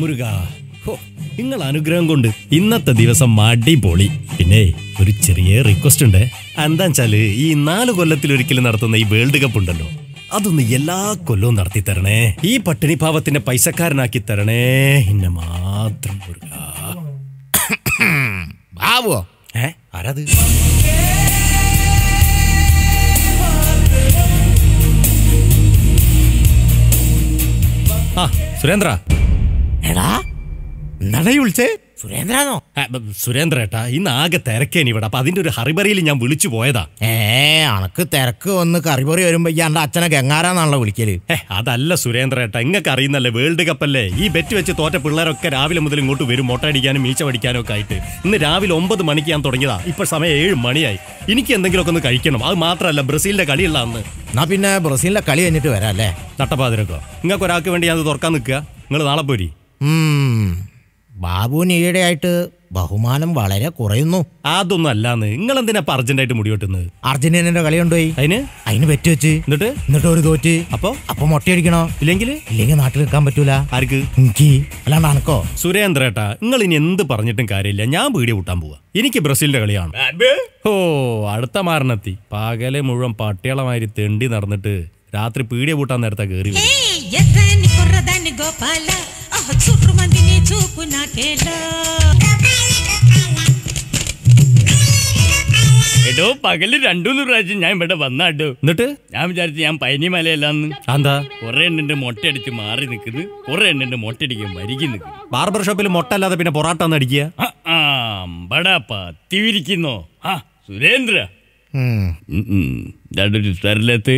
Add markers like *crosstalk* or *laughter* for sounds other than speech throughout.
മുരുക നിങ്ങൾ അനുഗ്രഹം കൊണ്ട് ഇന്നത്തെ ദിവസം അടിപൊളി പിന്നെ ഒരു ചെറിയ റിക്വസ്റ്റ് ഉണ്ട് എന്താ വെച്ചാല് ഈ നാല് കൊല്ലത്തിൽ ഒരിക്കലും നടത്തുന്ന ഈ വേൾഡ് കപ്പ് ഉണ്ടല്ലോ അതൊന്ന് എല്ലാ കൊല്ലവും നടത്തി തരണേ ഈ പട്ടിണി പാവത്തിന്റെ പൈസക്കാരനാക്കി തരണേ എന്നെ മാത്രം മുരുക ബാബുവോ ആ സുരേന്ദ്ര എടാ എന്നാടാ ഈ വിളിച്ചേ സുരേന്ദ്രനോ സുരേന്ദ്ര ഏട്ടാ ഇന്ന് ആകെ തിരക്കേനി ഇവിടെ അപ്പൊ അതിന്റെ ഒരു ഹറിബറിയിൽ ഞാൻ വിളിച്ചു പോയതാ ഏ അനക്ക് തിരക്ക് വന്ന് കറിബറി വരുമ്പോ ഈ എന്റെ അച്ഛനെ ഗംഗാരാന്നാണല്ലോ വിളിക്കല് ഏ അതല്ല സുരേന്ദ്ര ഏട്ടാ ഇങ്ങക്ക് അറിയുന്നല്ലേ വേൾഡ് കപ്പ് അല്ലേ ഈ ബെറ്റ് വെച്ച് തോറ്റ പിള്ളേരൊക്കെ രാവിലെ മുതൽ ഇങ്ങോട്ട് വരും മൊട്ടയടിക്കാനും മീച്ച പഠിക്കാനും ഒക്കെ ആയിട്ട് ഇന്ന് രാവിലെ ഒമ്പത് മണിക്ക് ഞാൻ തുടങ്ങിയതാ ഇപ്പൊ സമയം ഏഴ് മണിയായി എനിക്ക് എന്തെങ്കിലുമൊക്കെ ഒന്ന് കഴിക്കണം അത് മാത്രമല്ല ബ്രസീലിന്റെ കളിയുള്ള അന്ന് എന്നാ പിന്നെ ബ്രസീലിന്റെ കളി കഴിഞ്ഞിട്ട് വരാം അല്ലേ നട്ടപ്പാതിരക്കോ നിങ്ങൾക്ക് ഒരാൾക്ക് വേണ്ടി ഞാൻ തുറക്കാൻ നിൽക്കുക നിങ്ങൾ നാളെ പോരി ബാബുവിന് ഈയിടെയായിട്ട് ബഹുമാനം വളരെ കുറയുന്നു അതൊന്നും അല്ലാന്ന് നിങ്ങൾ എന്തിനാ അർജന്റായിട്ട് മുടിവെട്ടുന്നത് അർജന്റീനയുടെ കളി കൊണ്ടുപോയി അതിന് അതിന് വെച്ച് വെച്ച് എന്നിട്ട് എന്നിട്ട് ഒരു തോറ്റ് അപ്പൊ അപ്പൊ മൊട്ടയടിക്കണോ ഇല്ലെങ്കിൽ ഇല്ലെങ്കിൽ നാട്ടിൽ നിൽക്കാൻ പറ്റൂല ആർക്ക് എനിക്ക് അല്ലാണ്ട് അനക്കോ സുരേന്ദ്രേട്ടാ നിങ്ങൾ ഇനി എന്ത് പറഞ്ഞിട്ടും കാര്യമില്ല ഞാൻ പീടിയ കൂട്ടാൻ പോവാ എനിക്ക് ബ്രസീലിന്റെ കളിയാണ് ഓ അടുത്ത മാരണത്തി പകലെ മുഴുവൻ പട്ടികളമാതിരി തെണ്ടി നടന്നിട്ട് രാത്രി പീടിയ കൂട്ടാൻ നേരത്തെ കയറി ഗോപാല చూపు എടോ പകല് രണ്ടൂന്ന് പ്രാവശ്യം ഞാൻ ഇവിടെ വന്നാട്ടോ എന്നിട്ട് ഞാൻ വിചാരിച്ചു ഞാൻ പൈനിമലയല്ലാന്ന് എന്താ കൊറേ എണ്ണിന്റെ മൊട്ടയടിച്ച് മാറി നിൽക്കുന്നു കൊറേ എണ്ണിന്റെ മൊട്ടയടിക്കാൻ മരിക്കും നിൽക്കുന്നു ബാർബർ ഷോപ്പിൽ മൊട്ട അല്ലാതെ പിന്നെ പൊറാട്ട അടിക്കുക പത്തിരിക്കുന്നോ ആ സുരേന്ദ്ര രണ്ടൊരു സ്ഥലത്ത്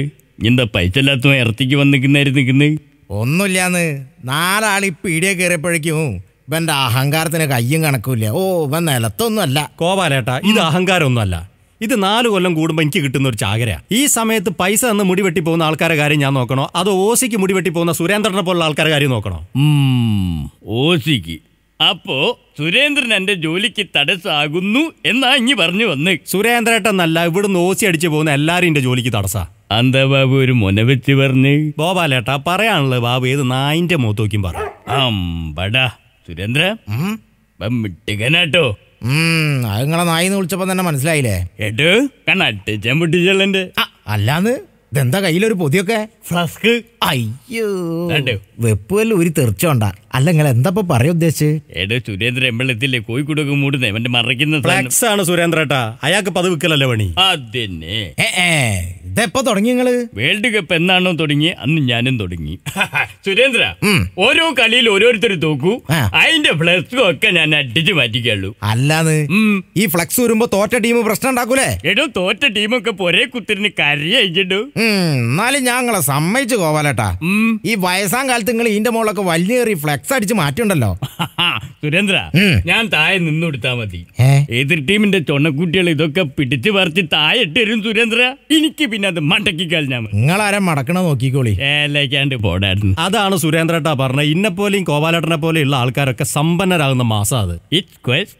എന്താ പൈസ ഇല്ലാത്ത ഇറത്തിക്ക് വന്നിരിക്കുന്നായിരുന്നു നിൽക്കുന്നത് ഒന്നുമില്ലാന്ന് നാലാളി പീടിയ കയറിയപ്പോഴേക്കും ഇവന്റെ അഹങ്കാരത്തിന് കയ്യും കണക്കൂല്ല ഓ ഇവൻ നിലത്തൊന്നുമല്ല കോപാലേട്ട ഇത് അഹങ്കാരമൊന്നുമല്ല ഇത് നാല് കൊല്ലം കൂടുമ്പോൾ എനിക്ക് കിട്ടുന്ന ഒരു ചാകര ഈ സമയത്ത് പൈസ തന്ന് മുടിവെട്ടി പോകുന്ന ആൾക്കാരെ കാര്യം ഞാൻ നോക്കണോ അതോ ഓസിക്ക് മുടിവെട്ടി പോകുന്ന സുരേന്ദ്രനെ പോലുള്ള ആൾക്കാരെ കാര്യം നോക്കണോ ഓസിക്ക് അപ്പോ സുരേന്ദ്രൻ എന്റെ ജോലിക്ക് തടസ്സാകുന്നു എന്നാ ഇനി പറഞ്ഞു വന്ന് സുരേന്ദ്രേട്ടൻ ഇവിടുന്ന് ഓസി അടിച്ചു പോകുന്ന എല്ലാരും എന്റെ ജോലിക്ക് തടസ്സാ എന്താ ബാബു ഒരു മുന വെച്ച് പറഞ്ഞ് ബോബാലേട്ടാ പറയാണല്ലോ ബാബു ഏത് നായിന്റെ മുഖത്ത് നോക്കിയും പറ അമ്പടാ സുരേന്ദ്ര മിട്ടുകനാട്ടോ അത് നായിന്ന് വിളിച്ചപ്പോ തന്നെ മനസ്സിലായില്ലേ എട്ട് കണ്ണട്ടിച്ചാൻ പൊട്ടിച്ചല്ലേ അല്ലാന്ന് ഇതെന്താ കയ്യിലൊരു പൊതിയൊക്കെ ഫ്ലസ്ക് അയ്യോ വെപ്പ് ഒരു തെറിച്ചോണ്ടാ അല്ല നിങ്ങൾ എന്താ പറയാ ഉദ്ദേശിച്ച് എടോ സുരേന്ദ്ര എമ്പളത്തില്ലേ കോഴിക്കോടൊക്കെ മൂടുന്നേ അവന്റെ മറയ്ക്കുന്ന ഫ്ലാക്സ് ആണ് സുരേന്ദ്രേട്ടാ അയാൾക്ക് പത് വിൽക്കലല്ലേ പണി അതന്നെ ഇതെപ്പോ തുടങ്ങി നിങ്ങള് വേൾഡ് കപ്പ് എന്നാണോ തുടങ്ങി അന്ന് ഞാനും തുടങ്ങി *laughs* സുരേന്ദ്ര ഓരോ കളിയിൽ ഓരോരുത്തർ തോക്കൂ അതിന്റെ ഫ്ലക്സും ഒക്കെ ഞാൻ അടിച്ചു മാറ്റിക്കുള്ളൂ അല്ലാന്ന് ഈ ഫ്ലക്സ് വരുമ്പോ തോറ്റ ടീം പ്രശ്നം ഉണ്ടാക്കൂലേ എടോ തോറ്റ ടീമൊക്കെ ഒരേ കുത്തിരിന് കരി അയച്ചിട്ടു എന്നാലും ഞങ്ങളെ സമ്മതിച്ചു കോവാലേട്ടാ ഈ വയസ്സാം കാലത്ത് നിങ്ങൾ ഇതിന്റെ മോളൊക്കെ വലിയേറി ഫ്ലക്സ് ഫ്ലെക്സ് അടിച്ച് മാറ്റുണ്ടല്ലോ *laughs* സുരേന്ദ്ര ഞാൻ താഴെ കൊടുത്താ മതി എതിർ ടീമിന്റെ ചൊണ്ണക്കുട്ടികൾ ഇതൊക്കെ പിടിച്ചു പറിച്ച് താഴെ ഇട്ടരും സുരേന്ദ്ര എനിക്ക് പിന്നെ അത് മടക്കി കഴിഞ്ഞാൽ നിങ്ങൾ ആരാ മടക്കണ നോക്കിക്കോളി ഏലേക്കാണ്ട് പോടായിരുന്നു അതാണ് സുരേന്ദ്രേട്ടാ പറഞ്ഞ ഇന്നെ പോലെയും പോലെയുള്ള ആൾക്കാരൊക്കെ സമ്പന്നരാകുന്ന മാസം അത് ഇറ്റ്സ്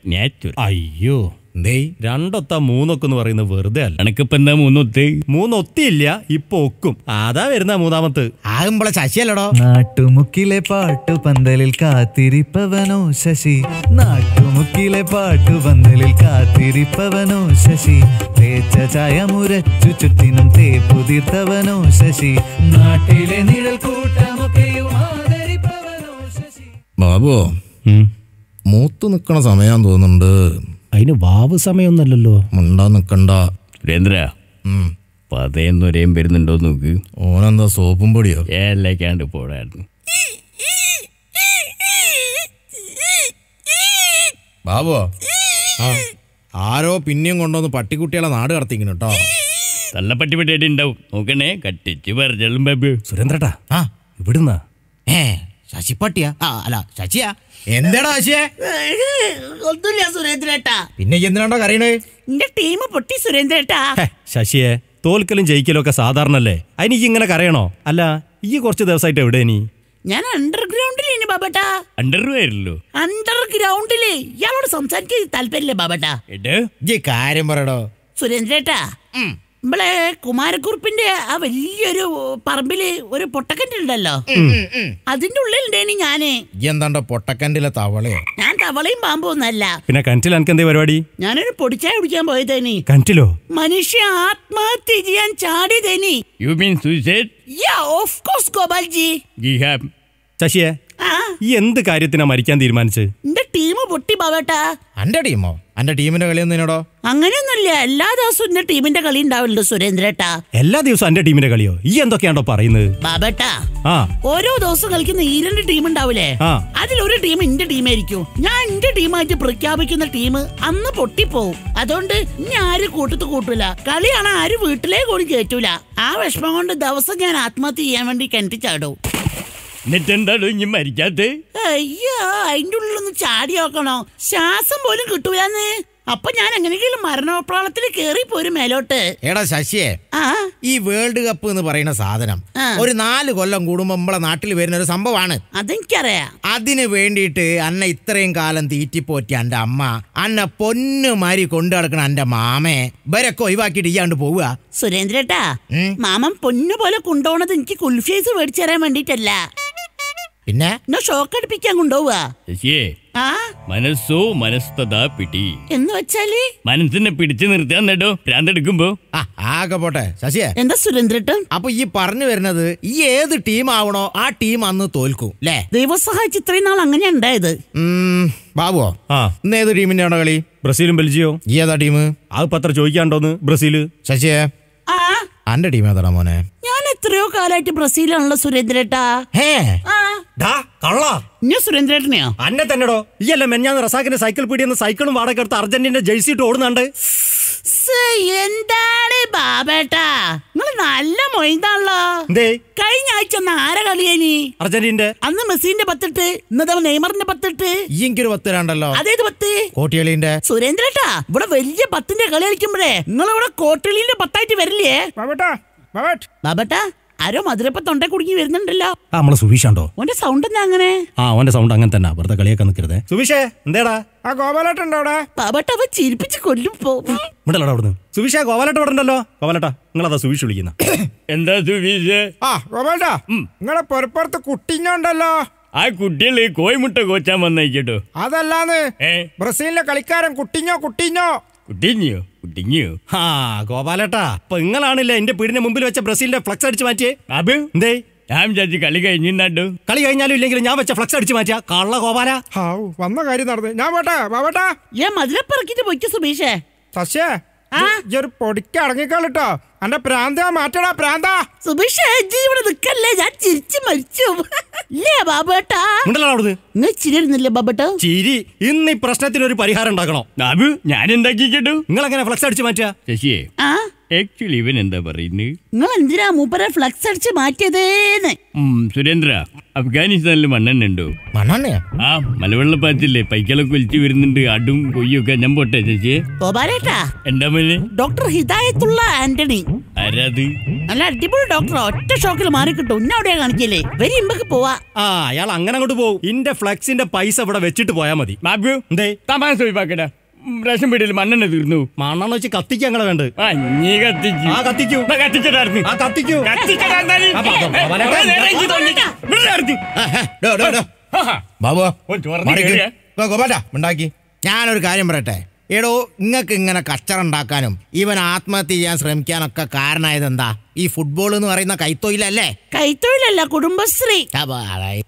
അയ്യോ നെയ് രണ്ടൊത്ത മൂന്നൊക്കെ എന്ന് പറയുന്നത് വെറുതെ അല്ല എനിക്കിപ്പോ എന്താ മൂന്നൊത്തി മൂന്നൊത്തിയില്ല ഇപ്പൊ ഒക്കും അതാ വരുന്ന മൂന്നാമത്ത് ആകുമ്പോളെ ശശിയല്ലടോ നാട്ടുമുക്കിലെ പാട്ടു പന്തലിൽ കാത്തിരിപ്പവനോ ശശി നാട്ടുമുക്കിലെ പാട്ടു പന്തലിൽ കാത്തിരിപ്പവനോ ശശി തേച്ച ചായ മുരച്ചു ചുറ്റിനും തേപ്പു തീർത്തവനോ ശശി നാട്ടിലെ നിഴൽ കൂട്ടമൊക്കെയും ബാബു മൂത്തു നിൽക്കണ സമയം തോന്നുന്നുണ്ട് അതിന് വാവ് സമയമൊന്നല്ലല്ലോ മുണ്ടാ നിക്കണ്ട സുരേന്ദ്ര പതയെന്നൊരേം വരുന്നുണ്ടോ നോക്ക് ഓനെന്താ സോപ്പും പൊടിയോ ഏല്ലേക്കാണ്ട് പോടായിരുന്നു ബാബോ ആരോ പിന്നെയും കൊണ്ടുവന്ന് പട്ടിക്കുട്ടികളെ നാട് കടത്തിക്കണം കേട്ടോ നല്ല പട്ടിപ്പെട്ടിയായിട്ട് ഉണ്ടാവും നോക്കണേ കട്ടിച്ച് പറഞ്ഞാലും ബാബു സുരേന്ദ്രട്ടാ ആ ഇവിടുന്നാ ഏ ശശിപ്പട്ടിയാ ആ അല്ല ശശിയാ എന്താടാ ശശിയെ ഒന്നുമില്ല സുരേന്ദ്രേട്ടാ പിന്നെ എന്തിനാണ്ടോ കറിയണേ നിന്റെ ടീം പൊട്ടി സുരേന്ദ്രേട്ടാ ശശിയെ തോൽക്കലും ജയിക്കലും ഒക്കെ സാധാരണല്ലേ അതിനിക്ക് ഇങ്ങനെ കരയണോ അല്ല ഈ കുറച്ച് ദിവസമായിട്ട് എവിടെ നീ ഞാൻ അണ്ടർഗ്രൗണ്ടിലേന് ബാബട്ടാ അണ്ടർഗ്രൗണ്ടിലോ അണ്ടർഗ്രൗണ്ടിലേ ഇയാളോട് സംസാരിക്കാൻ താല്പര്യമില്ലേ ബാബട്ടാ കാര്യം പറയടോ സുരേന്ദ്രേട്ടാ നമ്മളെ കുമാരക്കുറുപ്പിന്റെ ആ വലിയൊരു പറമ്പില് ഒരു ഉണ്ടല്ലോ അതിന്റെ ഉള്ളിലുണ്ടേനി ഞാന് എന്താണ്ടോ പൊട്ടക്കണ്ടിലെ തവളയോ ഞാൻ തവളയും പാമ്പോ ഒന്നല്ല പിന്നെ കണ്ടിൽ എനിക്ക് എന്താ പരിപാടി ഞാനൊരു പൊടിച്ചായ പിടിക്കാൻ പോയതേനി കണ്ടിലോ മനുഷ്യ ആത്മഹത്യ ചെയ്യാൻ ചാടിയതേനി you mean suicide yeah of course Gopalji ശശിയെ ഈ എന്ത് കാര്യത്തിനാ മരിക്കാൻ തീരുമാനിച്ചത് എന്റെ ടീം പൊട്ടി ബാബേട്ടാ അന്റെ ടീമോ അന്റെ ടീമിന്റെ കളി നിന്നോടോ അങ്ങനെയൊന്നുമില്ല എല്ലാ ദിവസവും എന്റെ ടീമിന്റെ കളി ഉണ്ടാവില്ല സുരേന്ദ്രേട്ടാ എല്ലാ ദിവസവും അന്റെ ടീമിന്റെ കളിയോ ഈ എന്തൊക്കെയാണോ പറയുന്നത് ബാബേട്ടാ ആ ഓരോ ദിവസം കളിക്കുന്ന ഈ രണ്ട് ടീം ഉണ്ടാവില്ലേ അതിൽ അതിലൊരു ടീം എന്റെ ടീമായിരിക്കും ഞാൻ എന്റെ ടീമായിട്ട് പ്രഖ്യാപിക്കുന്ന ടീം അന്ന് പൊട്ടിപ്പോവും അതുകൊണ്ട് ഇനി ആരും കൂട്ടത്ത് കൂട്ടൂല കളിയാണ് ആരും വീട്ടിലേക്ക് കൂടി കേറ്റൂല ആ വിഷമം കൊണ്ട് ദിവസം ഞാൻ ആത്മഹത്യ ചെയ്യാൻ വേണ്ടി കിണറ്റി ചാടും എന്നിട്ടെന്താണോ ഇനി മരിക്കാത്തേ അയ്യോ അതിന്റെ ഉള്ളിലൊന്ന് ചാടി നോക്കണോ ശ്വാസം പോലും കിട്ടൂലെന്ന് അപ്പൊ ഞാൻ എങ്ങനെയെങ്കിലും മരണോപ്രാളത്തിൽ കേറി പോരും മേലോട്ട് എടാ ശശിയെ ഈ വേൾഡ് കപ്പ് എന്ന് പറയുന്ന സാധനം ഒരു നാല് കൊല്ലം കൂടുമ്പോ നമ്മളെ നാട്ടിൽ വരുന്ന ഒരു സംഭവമാണ് അതെനിക്കറിയാം അതിന് വേണ്ടിയിട്ട് അന്ന ഇത്രയും കാലം തീറ്റിപ്പോറ്റി എന്റെ അമ്മ അന്ന പൊന്നു മാരി കൊണ്ടു നടക്കണ എന്റെ മാമേ ഇവരൊക്കെ ഒഴിവാക്കിയിട്ട് ഇയാണ്ട് പോവുക സുരേന്ദ്രേട്ടാ മാമൻ പൊന്നു പോലെ കൊണ്ടുപോണത് എനിക്ക് കുൽഫീസ് മേടിച്ചു തരാൻ വേണ്ടിട്ടല്ല പിന്നെ എന്നെ ഷോക്ക് അടിപ്പിക്കാൻ കൊണ്ടുപോവാ ശശിയേ മനസ്സോ മനസ്തതാ പിടി എന്ന് വെച്ചാല് മനസ്സിനെ പിടിച്ചു നിർത്തിയാ നേട്ടോ ഭ്രാന്തെടുക്കുമ്പോ ആ ആകെ പോട്ടെ ശശിയെ എന്താ സുരേന്ദ്രട്ടൻ അപ്പൊ ഈ പറഞ്ഞു വരുന്നത് ഈ ഏത് ടീം ആവണോ ആ ടീം അന്ന് തോൽക്കും അല്ലേ ദൈവസഹായിച്ച് ഇത്രയും നാൾ അങ്ങനെ ഉണ്ടായത് ബാബുവോ ആ ഇന്ന് ഏത് ടീമിന്റെയാണോ കളി ബ്രസീലും ബെൽജിയോ ഈ ഏതാ ടീം അത് പത്ര ചോദിക്കാണ്ടോന്ന് ബ്രസീല് ശശിയെ എന്റെ ടീം ഏതാടാ മോനെ ഞാൻ എത്രയോ കാലമായിട്ട് ബ്രസീലാണല്ലോ സുരേന്ദ്രേട്ടാ ഹേ അന്നെ സൈക്കിൾ സൈക്കിളും എന്താണ് ബാബേട്ടാ നിങ്ങൾ നല്ല കഴിഞ്ഞ ആഴ്ച അന്ന് മെസ്സിന്റെ പത്തിട്ട് ഇന്നത്തെ നെയ്മറിന്റെ പത്തിട്ട് ഈയൊരു അതേത് പത്ത് കോട്ടിയളിന്റെ സുരേന്ദ്രേട്ടാ ഇവിടെ വലിയ പത്തിന്റെ കളി കളിക്കുമ്പോഴേ നിങ്ങൾ ഇവിടെ പത്തായിട്ട് വരില്ലേ ബാബേട്ടാ ബാബട്ടാ ആരോ മധുരപ്പ തൊണ്ട കുടുങ്ങി വരുന്നുണ്ടല്ലോ ആ നമ്മളെ സുവിഷാണ്ടോ ഓന്റെ സൗണ്ട് എന്താ അങ്ങനെ ആ ഓന്റെ സൗണ്ട് അങ്ങനെ തന്നെ വെറുതെ കളിയൊക്കെ നിൽക്കരുത് സുവിഷേ എന്തേടാ ആ ഗോപാലേട്ടൻ ഉണ്ടോ അവിടെ ബാബട്ട അവ ചിരിപ്പിച്ച് കൊല്ലും പോ ഇവിടെല്ലടാ അവിടുന്ന് സുവിഷ ഗോപാലേട്ട അവിടെ ഉണ്ടല്ലോ നിങ്ങൾ അതാ സുവിഷ് വിളിക്കുന്ന *coughs* എന്താ സുവിഷ് ആ ഗോപാലേട്ടാ നിങ്ങളെ പുറപ്പുറത്ത് കുട്ടിഞ്ഞുണ്ടല്ലോ ആ കുട്ടികള് കോയിമുട്ട കോച്ചാൻ വന്നേക്കട്ടോ അതല്ലാന്ന് ബ്രസീലിലെ കളിക്കാരൻ കുട്ടിഞ്ഞോ കുട്ടിഞ്ഞോ കുട്ടിഞ്ഞോ ഇടിഞ്ഞു ഹാ ഗോപാലേട്ടാ പെങ്ങളാണില്ലേ എന്റെ വീടിന്റെ മുമ്പിൽ വെച്ച ബ്രസീലിന്റെ ഫ്ലക്സ് അടിച്ചു മാറ്റിയേ അബു എന്തേ ഞാൻ വിചാരിച്ചു കളി കഴിഞ്ഞിട്ടു കളി കഴിഞ്ഞാലും ഇല്ലെങ്കിലും ഞാൻ വെച്ച ഫ്ലക്സ് അടിച്ചു മാറ്റിയാ കള്ള ഗോപാല ഹാവ് വന്ന കാര്യം നടന്നു ഞാൻ വേട്ടാ വാവേട്ടാ ഏ മധുരപ്പറക്കിട്ട് പൊയ്ക്ക് സുമീഷേ സസ്യേ ഒരു പൊടിക്ക് അടങ്ങിക്കോളിട്ടോ അന്റെ പ്രാന്താ മാറ്റടാ പ്രാന്ത സുമീഷേ ഇവിടെ നിക്കല്ലേ ഞാൻ ചിരിച്ചു മരിച്ചു ഇല്ലേ ബാബേട്ടാ ഉണ്ടല്ലോ അവിടുന്ന് നീ ചിരിയിരുന്നില്ലേ ബാബട്ട് ചിരി ഇന്ന് ഈ പ്രശ്നത്തിന് ഒരു പരിഹാരം ഉണ്ടാക്കണം ബാബു ഞാൻ ഉണ്ടാക്കിക്കട്ടു നിങ്ങൾ അങ്ങനെ ഫ്ലക്സ് അടിച്ച് മാറ്റാ ശശിയെ ആ ആക്ച്വലി ഇവൻ എന്താ പറയുന്നത് നിങ്ങൾ എന്തിനാ മൂപ്പരെ ഫ്ലക്സ് അടിച്ച് മാറ്റിയതേന്ന് സുരേന്ദ്ര അഫ്ഗാനിസ്ഥാനിൽ മണ്ണെണ്ണ ഉണ്ടോ മണ്ണെണ്ണയാ ആ മലവെള്ളപ്പാത്തില്ലേ പൈക്കളൊക്കെ ഒലിച്ചു വരുന്നുണ്ട് അടും കൊയ്യൊക്കെ ഞാൻ പോട്ടെ ചേച്ചി ഗോപാലേട്ടാ എന്താ മോനെ ഡോക്ടർ ഹിദായത്തുള്ള ആന്റണി ആരാത് നല്ല അടിപൊളി ഡോക്ടർ ഒറ്റ ഷോക്കിൽ മാറി കിട്ടും ഇന്ന അവിടെ കാണിക്കല്ലേ വരി ഇമ്പക്ക് പോവാ ആ അയാൾ അങ്ങനെ അങ്ങോട്ട് പോകും ഇന്റെ ഫ്ലെക്സിന്റെ പൈസ ഇവിടെ വെച്ചിട്ട് പോയാൽ മതി ബാബു എന്തേ റേഷൻ വീട്ടിൽ മണ്ണെണ്ണ തീർന്നു മണ്ണെണ്ണ വെച്ച് കത്തിക്കാൻ അങ്ങനെ വേണ്ട നീ ആ ആ ബാബു ഞാനൊരു കാര്യം പറയട്ടെ എടോ നിങ്ങൾക്ക് ഇങ്ങനെ കച്ചറ ഉണ്ടാക്കാനും ഇവൻ ആത്മഹത്യ ചെയ്യാൻ ശ്രമിക്കാനൊക്കെ കാരണമായത് എന്താ ഈ ഫുട്ബോൾ എന്ന് പറയുന്ന കൈത്തൊഴിലല്ലേ കൈത്തൊഴിലല്ല കുടുംബശ്രീ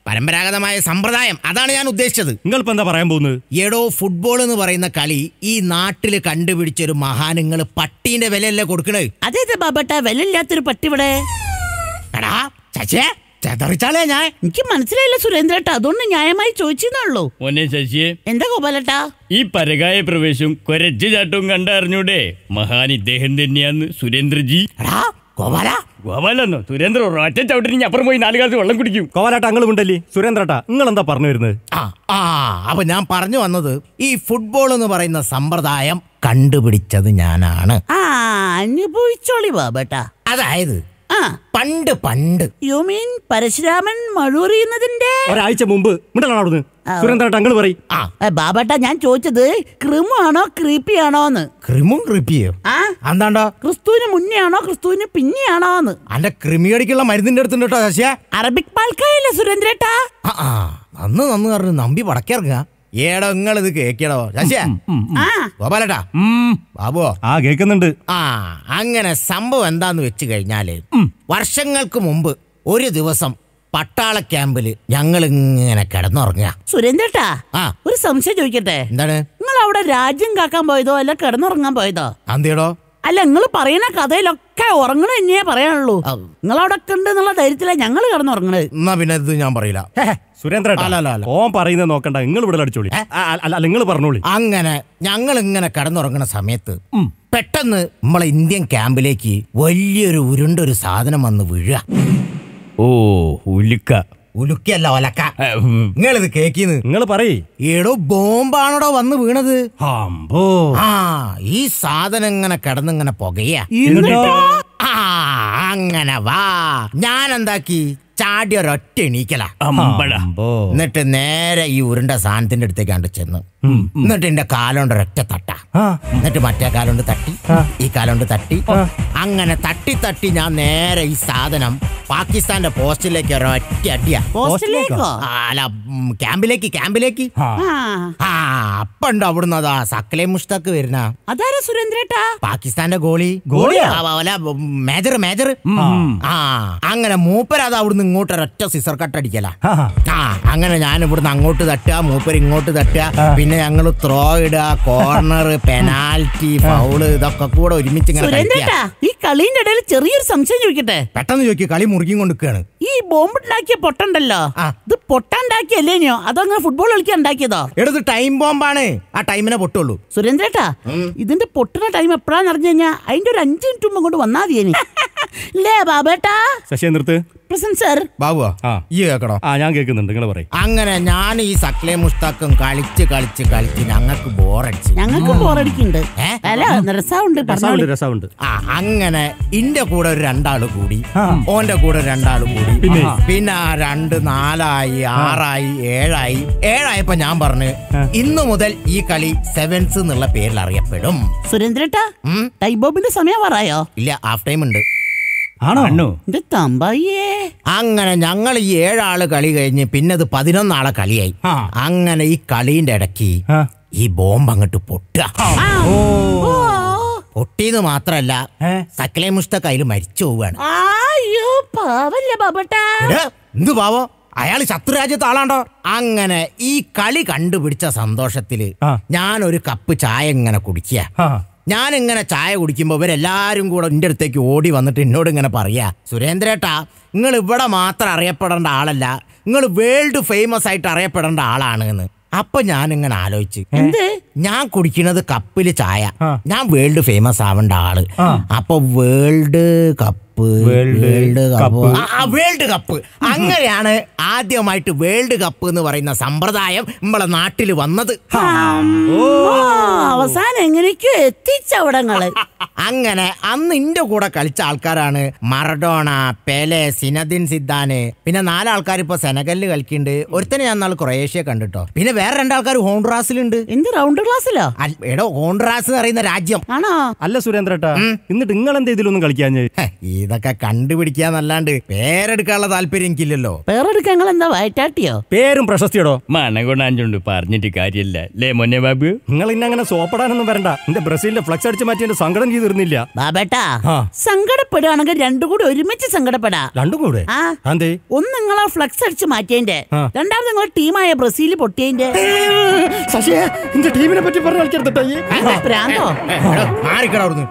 പരമ്പരാഗതമായ സമ്പ്രദായം അതാണ് ഞാൻ ഉദ്ദേശിച്ചത് നിങ്ങൾ എന്താ പറയാൻ പോകുന്നത് എടോ ഫുട്ബോൾ എന്ന് പറയുന്ന കളി ഈ നാട്ടിൽ കണ്ടുപിടിച്ചൊരു മഹാനുങ്ങൾ പട്ടീന്റെ വിലയല്ലേ കൊടുക്കണേ അതെ ബാബട്ട വിലയില്ലാത്തൊരു പട്ടി ഇവിടെ ശശിയെ ചെതറിച്ചാലേ ഞാൻ എനിക്ക് മനസ്സിലായില്ല സുരേന്ദ്രേട്ട അതുകൊണ്ട് ന്യായമായി ചോദിച്ചെന്നുള്ളൂ ഒന്നെ ശശിയെ എന്താ ഗോപാലട്ടാ ഈ പരകായ പ്രവേശവും കൊരച്ചു ചാട്ടവും കണ്ടറിഞ്ഞൂടെ മഹാൻ ഇദ്ദേഹം തന്നെയാന്ന് സുരേന്ദ്രജി ഗോപാല ഗോപാലെന്നോ സുരേന്ദ്ര ഒറ്റ ചവിട്ടിന് അപ്പുറം പോയി നാല് കാലത്ത് വെള്ളം കുടിക്കും ഗോപാലാട്ട അങ്ങളും ഉണ്ടല്ലേ സുരേന്ദ്രേട്ടാ നിങ്ങൾ എന്താ പറഞ്ഞു വരുന്നത് ആ ആ അപ്പൊ ഞാൻ പറഞ്ഞു വന്നത് ഈ ഫുട്ബോൾ എന്ന് പറയുന്ന സമ്പ്രദായം കണ്ടുപിടിച്ചത് ഞാനാണ് ആ അനുഭവിച്ചോളി ബാബേട്ടാ അതായത് പണ്ട് പണ്ട് യു മീൻ പരശുരാമൻ മഴൂറിയുന്നതിന്റെ ഒരാഴ്ച മുമ്പ് മിണ്ടലാണ് സുരേന്ദ്രൻ അങ്കിൾ പറയും ആ ബാബാട്ട ഞാൻ ചോദിച്ചത് ക്രിമു ആണോ ക്രീപ്പി ആണോന്ന് ക്രിമും ക്രീപ്പിയോ ആ എന്താണ്ടോ ക്രിസ്തുവിന് മുന്നേ ആണോ ക്രിസ്തുവിന് പിന്നെയാണോ എന്ന് അന്റെ ക്രിമിയടിക്കുള്ള മരുന്നിന്റെ അടുത്തുണ്ട് ശശിയ അറബിക് പാൽക്കായല്ലേ സുരേന്ദ്രേട്ടാ ആ നന്ന് നന്ന് പറഞ്ഞു നമ്പി പടക്കിറങ്ങുക ഏടോ നിങ്ങൾ ഇത് കേക്കടോ ശശിയാ ഗോപാലട്ടാ ബാബുവോ ആ കേക്കുന്നുണ്ട് ആ അങ്ങനെ സംഭവം എന്താന്ന് വെച്ച് കഴിഞ്ഞാല് വർഷങ്ങൾക്ക് മുമ്പ് ഒരു ദിവസം പട്ടാള ക്യാമ്പില് ഞങ്ങൾ ഇങ്ങനെ കിടന്നുറങ്ങ സുരേന്ദ്രട്ടാ ആ ഒരു സംശയം ചോദിക്കട്ടെ എന്താണ് നിങ്ങൾ അവിടെ രാജ്യം കാക്കാൻ പോയതോ അല്ല കിടന്നുറങ്ങാൻ പോയതോ അന്തേടോ അല്ല നിങ്ങൾ പറയുന്ന കഥയിലൊക്കെ ഉറങ്ങണ എന്നെ പറയാനുള്ളൂ നിങ്ങൾ അവിടെ ഉണ്ട് എന്നുള്ള ധൈര്യത്തിലാണ് ഞങ്ങൾ കിടന്നുറങ്ങണത് എന്നാ പിന്നെ ഇത് ഞാൻ പറയില്ല സുരേന്ദ്ര ഓൻ പറയുന്നത് നോക്കണ്ട നിങ്ങൾ ഇവിടെ അടിച്ചോളി നിങ്ങൾ പറഞ്ഞോളി അങ്ങനെ ഞങ്ങൾ ഇങ്ങനെ കിടന്നുറങ്ങണ സമയത്ത് പെട്ടെന്ന് നമ്മളെ ഇന്ത്യൻ ക്യാമ്പിലേക്ക് വലിയൊരു ഉരുണ്ടൊരു സാധനം വന്ന് വീഴുക ഓ ഉലുക്ക ഉലുക്കിയല്ല ഒലക്ക നിങ്ങളിത് കേക്കിന്ന് നിങ്ങൾ പറയേ എടോ ബോംബാണോടോ വന്ന് വീണത് ആ ഈ സാധനം ഇങ്ങനെ കിടന്നിങ്ങനെ പുകയ അങ്ങനെ വാ ഞാൻ എന്താക്കി ചാടി ഒരൊറ്റ എന്നിട്ട് നേരെ ഈ ഉരുണ്ട സാധനത്തിന്റെ അടുത്തേക്കാണ്ട് ചെന്നു എന്നിട്ട് എന്റെ കാലോണ്ട് ഒരൊറ്റ തട്ട എന്നിട്ട് മറ്റേ കാലോണ്ട് തട്ടി ഈ കാലോണ്ട് തട്ടി അങ്ങനെ തട്ടി തട്ടി ഞാൻ നേരെ ഈ സാധനം പാകിസ്ഥാന്റെ പോസ്റ്റിലേക്ക് ഒരൊറ്റ അടിയാ അല്ല ക്യാമ്പിലേക്ക് ക്യാമ്പിലേക്ക് ആ അപ്പണ്ടോ അവിടുന്ന് അതാ സക്ലെ മുഷ്താക്ക് വരുന്ന അതാരാ സുരേന്ദ്രേട്ടാ പാകിസ്ഥാന്റെ ഗോളി ഗോളി മേജർ മേജർ ആ അങ്ങനെ മൂപ്പര അവിടുന്ന് ഇങ്ങോട്ട് ഒരൊറ്റ സിസർ കട്ട് ആ അങ്ങനെ ഞാൻ ഇവിടുന്ന് അങ്ങോട്ട് തട്ടുക മൂപ്പര് ഇങ്ങോട്ട് തട്ടുക പിന്നെ ഞങ്ങൾ ത്രോ ഇടുക കോർണർ പെനാൽറ്റി ഫൗള് ഇതൊക്കെ കൂടെ ഒരുമിച്ച് ഈ കളിന്റെ ഇടയിൽ ചെറിയൊരു സംശയം ചോദിക്കട്ടെ പെട്ടെന്ന് ചോദിക്കും കളി മുറുകി കൊണ്ടിരിക്കുകയാണ് ഈ ബോംബുണ്ടാക്കിയ പൊട്ടണ്ടല്ലോ ഇത് പൊട്ടാണ്ടാക്കിയല്ലേ അതോ അങ്ങനെ ഫുട്ബോൾ കളിക്കാൻ ഉണ്ടാക്കിയതോ എടുത്ത് ടൈം ബോംബാണ് ആ ടൈമിനെ പൊട്ടുള്ളൂ സുരേന്ദ്രേട്ടാ ഇതിന്റെ പൊട്ടുന്ന ടൈം എപ്പോഴാന്ന് അറിഞ്ഞു കഴിഞ്ഞാൽ അതിന്റെ ഒരു അഞ്ചു മിനിറ്റ് മുമ്പ് കൊണ്ട് വന്നാ മതി *laughs* ലേ പ്രസന്റ് സർ ആ കേക്കടോ ആ ഞാൻ അങ്ങനെ ഞാൻ ഈ സക്ലേ മുസ്താക്കും കളിച്ച് കളിച്ച് കളിച്ച് ഞങ്ങൾക്ക് ബോറടിച്ച് ഞങ്ങൾക്ക് ബോറടിക്കുന്നുണ്ട് രസമുണ്ട് ആ അങ്ങനെ ഇന്റെ കൂടെ ഒരു രണ്ടാള് കൂടി ഓന്റെ കൂടെ രണ്ടാള് കൂടി പിന്നെ? ആ. രണ്ട് നാലായി ആറായി ഏഴായി ഏഴായപ്പോ ഞാൻ പറഞ്ഞു ഇന്ന് മുതൽ ഈ കളി സെവൻസ് എന്നുള്ള പേരിൽ അറിയപ്പെടും സുരേന്ദ്രട്ടാ ടൈബോബിന്റെ സമയം പറയോ ഇല്ല ഹാഫ് ടൈം ഉണ്ട് ആണോ അങ്ങനെ ഞങ്ങൾ ഈ ഏഴാള് കളി കഴിഞ്ഞ് പിന്നെ അത് പതിനൊന്നാളെ കളിയായി അങ്ങനെ ഈ കളീന്റെ ഇടയ്ക്ക് ഈ ബോംബ് അങ്ങോട്ട് പൊട്ടുക പൊട്ടിയത് മാത്രല്ല സക്കലെ മുഷ്ട അതിൽ മരിച്ചു പോവാണ് അയ്യോ എന്ത് പാവോ അയാൾ ശത്രുരാജ്യത്ത് ആളാണ്ടോ അങ്ങനെ ഈ കളി കണ്ടുപിടിച്ച സന്തോഷത്തില് ഞാൻ ഒരു കപ്പ് ചായ ഇങ്ങനെ കുടിക്കുക ഞാൻ ചായ കുടിക്കുമ്പോൾ ഇവരെല്ലാവരും കൂടെ എൻ്റെ അടുത്തേക്ക് ഓടി വന്നിട്ട് എന്നോട് ഇങ്ങനെ പറയാ സുരേന്ദ്രേട്ടാ നിങ്ങൾ ഇവിടെ മാത്രം അറിയപ്പെടേണ്ട ആളല്ല നിങ്ങൾ വേൾഡ് ഫേമസ് ആയിട്ട് അറിയപ്പെടേണ്ട ആളാണ് എന്ന് അപ്പം ഞാനിങ്ങനെ ആലോചിച്ച് ഞാൻ കുടിക്കുന്നത് കപ്പില് ചായ ഞാൻ വേൾഡ് ഫേമസ് ആവേണ്ട ആള് അപ്പൊ world cup world cup world cup അങ്ങനെയാണ് ആദ്യമായിട്ട് വേൾഡ് കപ്പ് എന്ന് പറയുന്ന സമ്പ്രദായം നമ്മളെ നാട്ടിൽ വന്നത് അവസാനം എങ്ങനെയൊക്കെയോ എത്തിച്ചവിടങ്ങള് *laughs* അങ്ങനെ അന്ന് ഇന്റെ കൂടെ കളിച്ച ആൾക്കാരാണ് മറഡോണ പെലെ സിനദിൻ സിദ്ധാന് പിന്നെ നാലാൾക്കാർ ഇപ്പൊ സെനഗലിൽ കളിക്കുന്നുണ്ട് ഒരുത്തനെ ഞാൻ നാളെ ക്രൊയേഷ്യ കണ്ടിട്ടോ പിന്നെ വേറെ രണ്ടാൾക്കാർ ഹോൺഡ്രാസിലുണ്ട് എന്ത് റൗണ്ട് ക്ലാസ്സിലോ എടോ എന്ന് അറിയുന്ന രാജ്യം ആണോ അല്ല സുരേന്ദ്രട്ടാ എന്നിട്ട് നിങ്ങൾ എന്താ ഇതിലൊന്നും കളിക്കാൻ ഇതൊക്കെ കണ്ടുപിടിക്കാന്നല്ലാണ്ട് പേരെടുക്കാനുള്ള താല്പര്യം എനിക്കില്ലല്ലോ പേരെടുക്കാൻ നിങ്ങൾ എന്താ വയറ്റാട്ടിയോ പേരും പ്രശസ്തിയോടോ മണകൊണ്ടാഞ്ചുണ്ട് പറഞ്ഞിട്ട് കാര്യമില്ല ലേ മൊന്നെ ബാബു നിങ്ങൾ ഇന്ന അങ്ങനെ സോപ്പടാനൊന്നും വരണ്ട എന്റെ ബ്രസീലിന്റെ ഫ്ലക്സ് അടിച്ച് മാറ്റി എന്റെ സങ്കടം ചെയ്തിരുന്നില്ല ബാബേട്ടാ സങ്കടപ്പെടുകയാണെങ്കിൽ രണ്ടു കൂടി ഒരുമിച്ച് സങ്കടപ്പെടാ രണ്ടും കൂടെ ഒന്ന് നിങ്ങൾ ഫ്ലക്സ് അടിച്ച് മാറ്റിയതിന്റെ രണ്ടാമത് നിങ്ങൾ ടീമായ ബ്രസീൽ പൊട്ടിയതിന്റെ ശശിയെ ടീം ലൈവിനെ പറ്റി പറഞ്ഞ ആൾക്കാർത്തിട്ടോന്ന്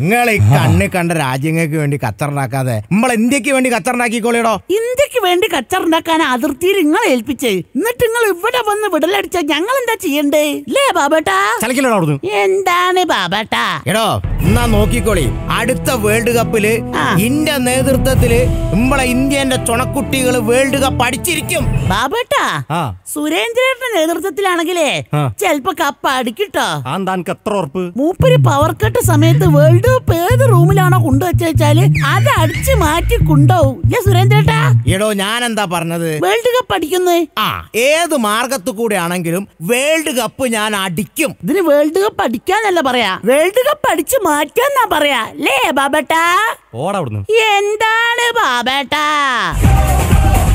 നിങ്ങൾ ഈ കണ്ണ് കണ്ട രാജ്യങ്ങൾക്ക് വേണ്ടി കച്ചറുണ്ടാക്കാതെ നമ്മൾ ഇന്ത്യക്ക് വേണ്ടി കച്ചറുണ്ടാക്കിക്കോളിയടോ ഇന്ത്യക്ക് വേണ്ടി കച്ചറുണ്ടാക്കാൻ അതിർത്തിയിൽ നിങ്ങളെ ഏൽപ്പിച്ചേ എന്നിട്ട് നിങ്ങൾ ഇവിടെ വന്ന് വിടലടിച്ച ഞങ്ങൾ എന്താ ചെയ്യണ്ടേ ലേ ബാബേട്ടാ എന്താണ് ബാബേട്ടാ എടോ എന്നാ നോക്കിക്കോളി അടുത്ത വേൾഡ് കപ്പില് ഇന്ത്യ നേതൃത്വത്തില് നമ്മളെ ഇന്ത്യന്റെ ചുണക്കുട്ടികൾ വേൾഡ് കപ്പ് അടിച്ചിരിക്കും ബാബേട്ടാ സുരേന്ദ്രന്റെ നേതൃത്വത്തിലാണെങ്കിലേ ചെലപ്പോ കപ്പ് അടിക്കട്ടാ താൻക്ക് എത്ര മൂപ്പര് പവർ കട്ട് സമയത്ത് വേൾഡ് കപ്പ് ഏത് റൂമിലാണോ കൊണ്ടുവച്ചാല് അത് അടിച്ചു മാറ്റി കൊണ്ടാവും സുരേന്ദ്രേട്ടാ എടോ ഞാൻ എന്താ പറഞ്ഞത് വേൾഡ് കപ്പ് അടിക്കുന്നേ ആ ഏത് മാർഗത്തു കൂടെ ആണെങ്കിലും വേൾഡ് കപ്പ് ഞാൻ അടിക്കും ഇതിന് വേൾഡ് കപ്പ് അടിക്കാന്നല്ല പറയാ വേൾഡ് കപ്പ് അടിച്ചു മാറ്റാന്നാ പറയാ ലേ ബാബേട്ടാ എന്താണ് ബാബേട്ടാ